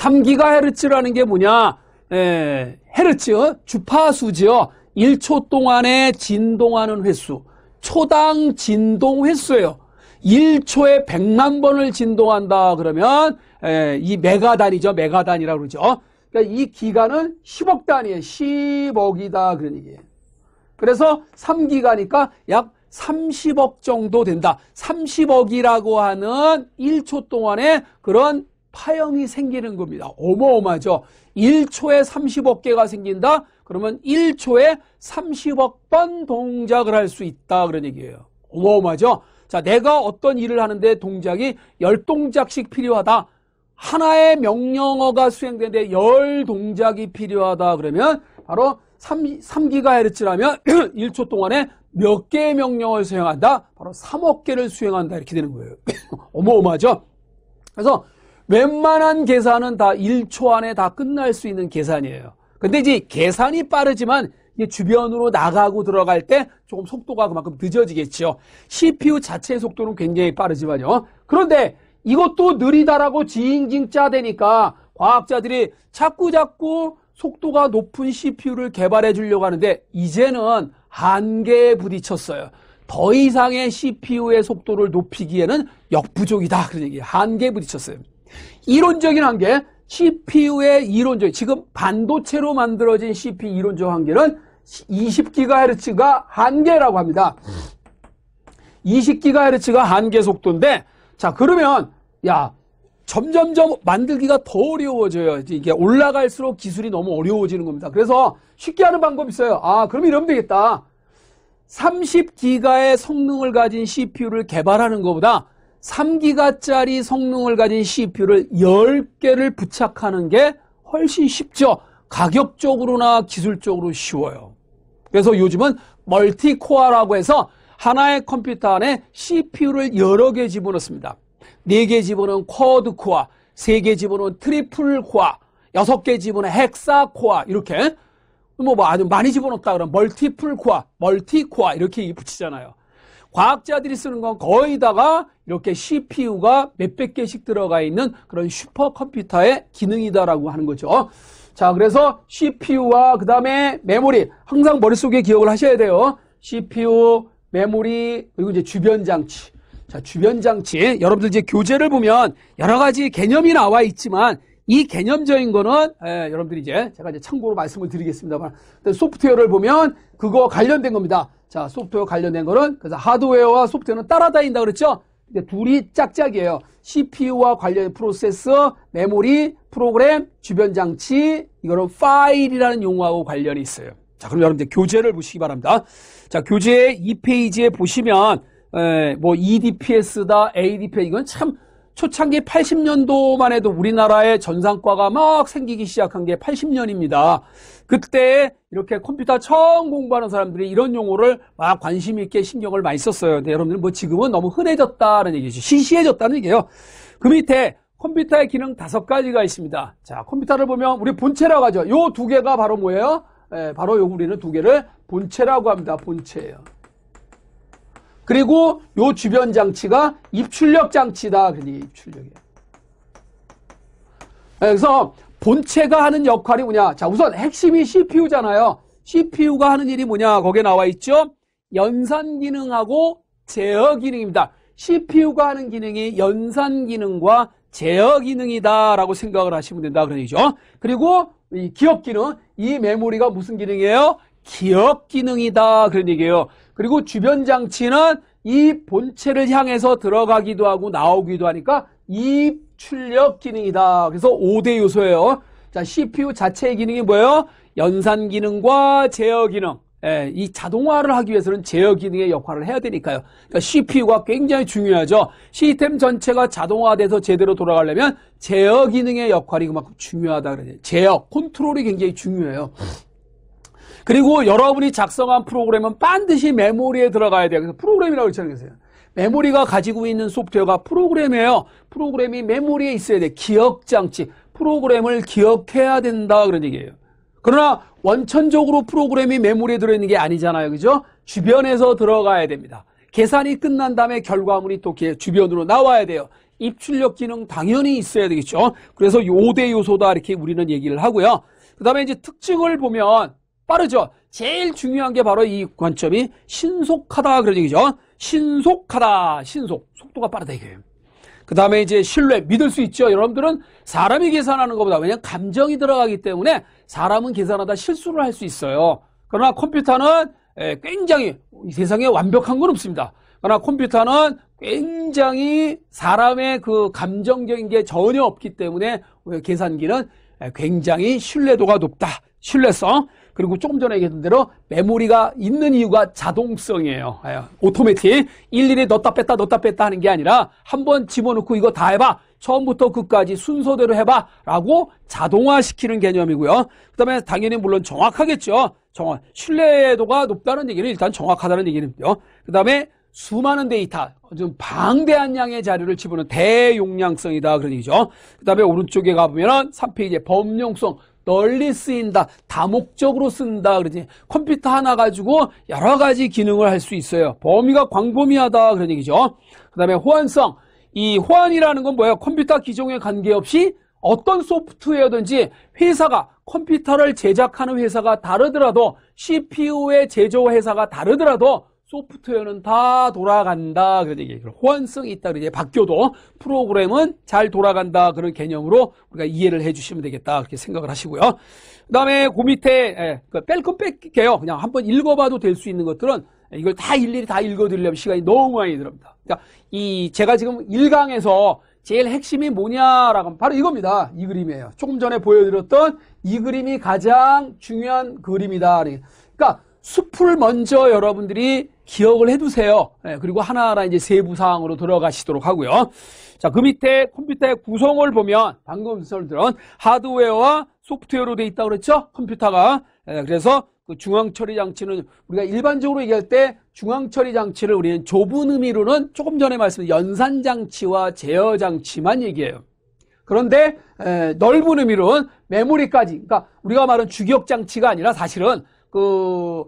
3기가헤르츠라는 게 뭐냐? 에, 예, 헤르츠, 주파수지요. 1초 동안에 진동하는 횟수. 초당 진동 횟수예요. 1초에 100만 번을 진동한다 그러면 에, 예, 이 메가단이죠. 메가단이라고 그러죠. 그러니까 이 기간은 10억 단위에 10억이다 그런 얘기예요. 그래서 3기가니까 약 30억 정도 된다. 30억이라고 하는 1초 동안의 그런 파형이 생기는 겁니다. 어마어마하죠. 1초에 30억 개가 생긴다? 그러면 1초에 30억 번 동작을 할 수 있다. 그런 얘기예요. 어마어마하죠. 자, 내가 어떤 일을 하는데 동작이 10동작씩 필요하다. 하나의 명령어가 수행되는데 10동작이 필요하다. 그러면 바로 3, 3기가헤르츠라면 1초 동안에 몇 개의 명령어를 수행한다? 바로 3억 개를 수행한다. 이렇게 되는 거예요. 어마어마하죠. 그래서 웬만한 계산은 다 1초 안에 다 끝날 수 있는 계산이에요. 근데 이제 계산이 빠르지만 주변으로 나가고 들어갈 때 조금 속도가 그만큼 늦어지겠죠 CPU 자체의 속도는 굉장히 빠르지만요. 그런데 이것도 느리다라고 징징짜 되니까 과학자들이 자꾸 자꾸 속도가 높은 CPU를 개발해 주려고 하는데 이제는 한계에 부딪혔어요. 더 이상의 CPU의 속도를 높이기에는 역부족이다. 그런 얘기. 한계에 부딪혔어요. 이론적인 한계, CPU의 이론적, 지금 반도체로 만들어진 CPU 이론적 한계는 20GHz가 한계라고 합니다. 20GHz가 한계 속도인데, 자, 그러면, 야, 점점점 만들기가 더 어려워져요. 이게 올라갈수록 기술이 너무 어려워지는 겁니다. 그래서 쉽게 하는 방법이 있어요. 아, 그럼 이러면 되겠다. 30기가의 성능을 가진 CPU를 개발하는 것보다 3기가짜리 성능을 가진 CPU를 10개를 부착하는 게 훨씬 쉽죠. 가격적으로나 기술적으로 쉬워요. 그래서 요즘은 멀티코어라고 해서 하나의 컴퓨터 안에 CPU를 여러 개 집어넣습니다. 4개 집어넣은 쿼드 코어, 3개 집어넣은 트리플 코어, 6개 집어넣은 헥사 코어 이렇게 뭐, 뭐, 아주 많이 집어넣었다 그러면 멀티플 코어, 멀티 코어 이렇게 붙이잖아요. 과학자들이 쓰는 건 거의 다가 이렇게 CPU가 몇백 개씩 들어가 있는 그런 슈퍼컴퓨터의 기능이다라고 하는 거죠. 자, 그래서 CPU와 그 다음에 메모리 항상 머릿속에 기억을 하셔야 돼요. CPU, 메모리 그리고 이제 주변 장치. 자, 주변 장치. 여러분들 이제 교재를 보면 여러 가지 개념이 나와 있지만 이 개념적인 거는 에, 예, 여러분들이 이제 제가 이제 참고로 말씀을 드리겠습니다만 소프트웨어를 보면 그거 관련된 겁니다. 자, 소프트웨어 관련된 거는 그래서 하드웨어와 소프트웨어는 따라다닌다 그랬죠? 근데 둘이 짝짝이에요. CPU와 관련 프로세서, 메모리, 프로그램, 주변 장치, 이거는 파일이라는 용어하고 관련이 있어요. 자, 그럼 여러분 이 교재를 보시기 바랍니다. 자, 교재 2페이지에 보시면 에, 뭐 EDPS다, ADP 이건 참 초창기 80년도만 해도 우리나라에 전산과가막 생기기 시작한 게 80년입니다. 그때 이렇게 컴퓨터 처음 공부하는 사람들이 이런 용어를 막 관심 있게 신경을 많이 썼어요. 근데 여러분들 뭐 지금은 너무 흔해졌다는 얘기죠. 시시해졌다는 얘기예요. 그 밑에 컴퓨터의 기능 다섯 가지가 있습니다. 자, 컴퓨터를 보면 우리 본체라고 하죠. 요 두 개가 바로 뭐예요? 예, 바로 요 우리는 두 개를 본체라고 합니다. 본체예요. 그리고 요 주변 장치가 입출력 장치다. 그러니 입출력이에요. 그래서 본체가 하는 역할이 뭐냐? 자, 우선 핵심이 CPU잖아요. CPU가 하는 일이 뭐냐? 거기에 나와 있죠. 연산 기능하고 제어 기능입니다. CPU가 하는 기능이 연산 기능과 제어 기능이다라고 생각을 하시면 된다 그런 얘기죠. 그리고 이 기억 기능, 이 메모리가 무슨 기능이에요? 기억 기능이다 그런 얘기예요. 그리고 주변 장치는 이 본체를 향해서 들어가기도 하고 나오기도 하니까 입출력 기능이다. 그래서 5대 요소예요. 자, CPU 자체의 기능이 뭐예요? 연산 기능과 제어 기능. 예, 이 자동화를 하기 위해서는 제어 기능의 역할을 해야 되니까요. 그러니까 CPU가 굉장히 중요하죠. 시스템 전체가 자동화돼서 제대로 돌아가려면 제어 기능의 역할이 그만큼 중요하다 그래요. 제어, 컨트롤이 굉장히 중요해요. 그리고 여러분이 작성한 프로그램은 반드시 메모리에 들어가야 돼요. 그래서 프로그램이라고 그러잖아요. 메모리가 가지고 있는 소프트웨어가 프로그램이에요. 프로그램이 메모리에 있어야 돼. 기억장치. 프로그램을 기억해야 된다. 그런 얘기예요. 그러나 원천적으로 프로그램이 메모리에 들어있는 게 아니잖아요. 그죠? 주변에서 들어가야 됩니다. 계산이 끝난 다음에 결과물이 또 주변으로 나와야 돼요. 입출력 기능 당연히 있어야 되겠죠. 그래서 요대 요소다 이렇게 우리는 얘기를 하고요. 그 다음에 이제 특징을 보면 빠르죠. 제일 중요한 게 바로 이 관점이 신속하다 그런 얘기죠. 신속하다. 신속. 속도가 빠르다 이거예요. 그 다음에 이제 신뢰 믿을 수 있죠. 여러분들은 사람이 계산하는 것보다 왜냐면 감정이 들어가기 때문에 사람은 계산하다 실수를 할 수 있어요. 그러나 컴퓨터는 예, 굉장히 세상에 완벽한 건 없습니다. 그러나 컴퓨터는 굉장히 사람의 그 감정적인 게 전혀 없기 때문에 계산기는 예, 굉장히 신뢰도가 높다. 신뢰성. 그리고 조금 전에 얘기했던 대로 메모리가 있는 이유가 자동성이에요. 오토매틱. 일일이 넣다 뺐다 넣다 뺐다 하는 게 아니라 한 번 집어넣고 이거 다 해봐. 처음부터 끝까지 순서대로 해봐. 라고 자동화시키는 개념이고요. 그 다음에 당연히 물론 정확하겠죠. 정확. 신뢰도가 높다는 얘기는 일단 정확하다는 얘기는요. 그 다음에 수많은 데이터, 좀 방대한 양의 자료를 집어넣은 대용량성이다 그런 얘기죠. 그 다음에 오른쪽에 가보면은 3페이지에 범용성. 널리 쓰인다. 다목적으로 쓴다. 그러지. 컴퓨터 하나 가지고 여러 가지 기능을 할 수 있어요. 범위가 광범위하다. 그런 얘기죠. 그 다음에 호환성. 이 호환이라는 건 뭐예요? 컴퓨터 기종에 관계없이 어떤 소프트웨어든지 회사가 컴퓨터를 제작하는 회사가 다르더라도 CPU의 제조 회사가 다르더라도 소프트웨어는 다 돌아간다 그런 얘기 호환성이 있다 그러 바뀌어도 어? 프로그램은 잘 돌아간다 그런 개념으로 우리가 이해를 해주시면 되겠다 그렇게 생각을 하시고요. 그다음에 그 밑에 예, 그 뺄건 뺄게요. 그냥 한번 읽어봐도 될 수 있는 것들은 이걸 다 일일이 다 읽어드리려면 시간이 너무 많이 들어갑니다. 그러니까 이 제가 지금 1강에서 제일 핵심이 뭐냐라고 하면 바로 이겁니다. 이 그림이에요. 조금 전에 보여드렸던 이 그림이 가장 중요한 그림이다. 그러니까 숲을 먼저 여러분들이 기억을 해두세요. 예, 그리고 하나하나 이제 세부 사항으로 들어가시도록 하고요. 자, 그 밑에 컴퓨터의 구성을 보면 방금 설들은 하드웨어와 소프트웨어로 돼 있다고 그랬죠? 컴퓨터가. 예, 그래서 그 중앙 처리 장치는 우리가 일반적으로 얘기할 때 중앙 처리 장치를 우리는 좁은 의미로는 조금 전에 말씀드린 연산 장치와 제어 장치만 얘기해요. 그런데 에, 예, 넓은 의미로는 메모리까지 그러니까 우리가 말하는 주격 장치가 아니라 사실은 그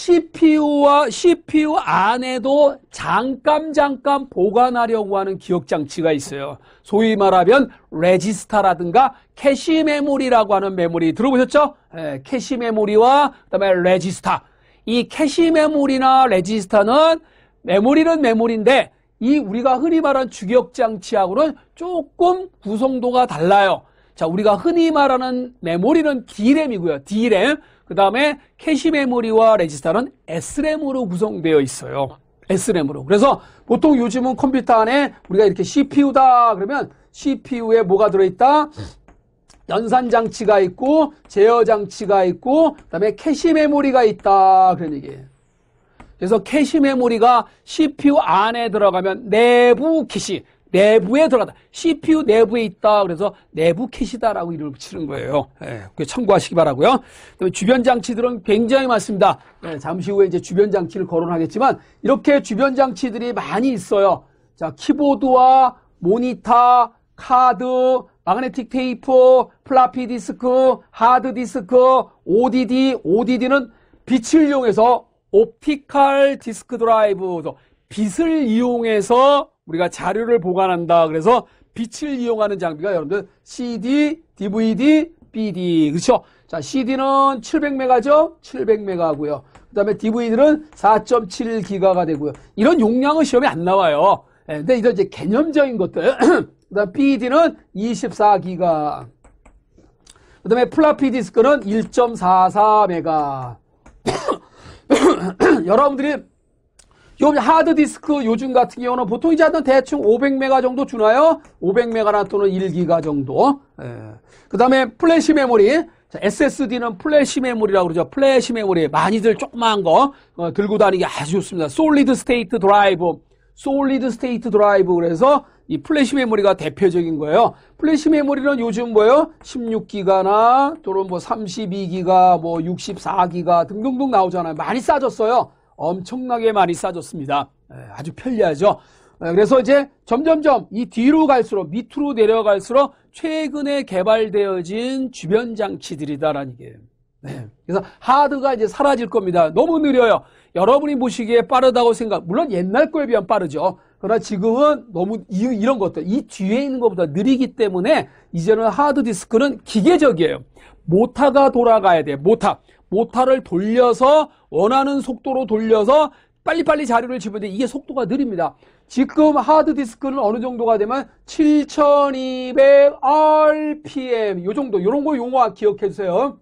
CPU와 CPU 안에도 잠깐 잠깐 보관하려고 하는 기억 장치가 있어요. 소위 말하면 레지스타라든가 캐시 메모리라고 하는 메모리 들어보셨죠? 네, 캐시 메모리와 그다음에 레지스타. 이 캐시 메모리나 레지스타는 메모리는 메모리인데 이 우리가 흔히 말하는 주격 장치하고는 조금 구성도가 달라요. 자, 우리가 흔히 말하는 메모리는 D램이고요. D램. 그 다음에 캐시 메모리와 레지스터는 SRAM으로 구성되어 있어요. SRAM으로. 그래서 보통 요즘은 컴퓨터 안에 우리가 이렇게 CPU다 그러면 CPU에 뭐가 들어있다? 연산 장치가 있고 제어 장치가 있고 그다음에 캐시 메모리가 있다 그런 얘기예요. 그래서 캐시 메모리가 CPU 안에 들어가면 내부 캐시 내부에 들어가다. CPU 내부에 있다. 그래서 내부 캐시다라고 이름을 붙이는 거예요. 예, 참고하시기 바라고요. 그다음에 주변 장치들은 굉장히 많습니다. 예, 잠시 후에 이제 주변 장치를 거론하겠지만 이렇게 주변 장치들이 많이 있어요. 자, 키보드와 모니터, 카드, 마그네틱 테이프, 플라피 디스크, 하드 디스크, ODD, ODD는 빛을 이용해서 옵티컬 디스크 드라이브, 빛을 이용해서 우리가 자료를 보관한다. 그래서 빛을 이용하는 장비가 여러분들 CD, DVD, BD. 그렇죠? 자, CD는 700메가죠? 700메가고요. 그다음에 DVD는 4.7기가가 되고요. 이런 용량은 시험에 안 나와요. 예, 근데 이런 이제 개념적인 것들. 그다음 BD는 24기가. 그다음에 플라피 디스크는 1.44메가. 여러분들이 요 하드디스크 요즘 같은 경우는 보통 이제 한 대충 500메가 정도 주나요? 500메가나 또는 1기가 정도. 예. 그 다음에 플래시 메모리. SSD는 플래시 메모리라고 그러죠. 플래시 메모리. 많이들 조그마한 거 어, 들고 다니기 아주 좋습니다. 솔리드 스테이트 드라이브. 솔리드 스테이트 드라이브. 그래서 이 플래시 메모리가 대표적인 거예요. 플래시 메모리는 요즘 뭐예요? 16기가나 또는 뭐 32기가, 뭐 64기가 등등등 나오잖아요. 많이 싸졌어요. 엄청나게 많이 싸졌습니다 예, 아주 편리하죠. 예, 그래서 이제 점점점 이 뒤로 갈수록 밑으로 내려갈수록 최근에 개발되어진 주변 장치들이다라는 게. 네. 그래서 하드가 이제 사라질 겁니다. 너무 느려요. 여러분이 보시기에 빠르다고 생각. 물론 옛날 거에 비하면 빠르죠. 그러나 지금은 너무 이, 이런 것들 이 뒤에 있는 것보다 느리기 때문에 이제는 하드 디스크는 기계적이에요. 모터가 돌아가야 돼. 모터. 모터를 돌려서 원하는 속도로 돌려서 빨리빨리 자료를 집어넣는 이게 속도가 느립니다. 지금 하드디스크는 어느 정도가 되면 7200 RPM 요 정도 요런거 용어 기억해 주세요.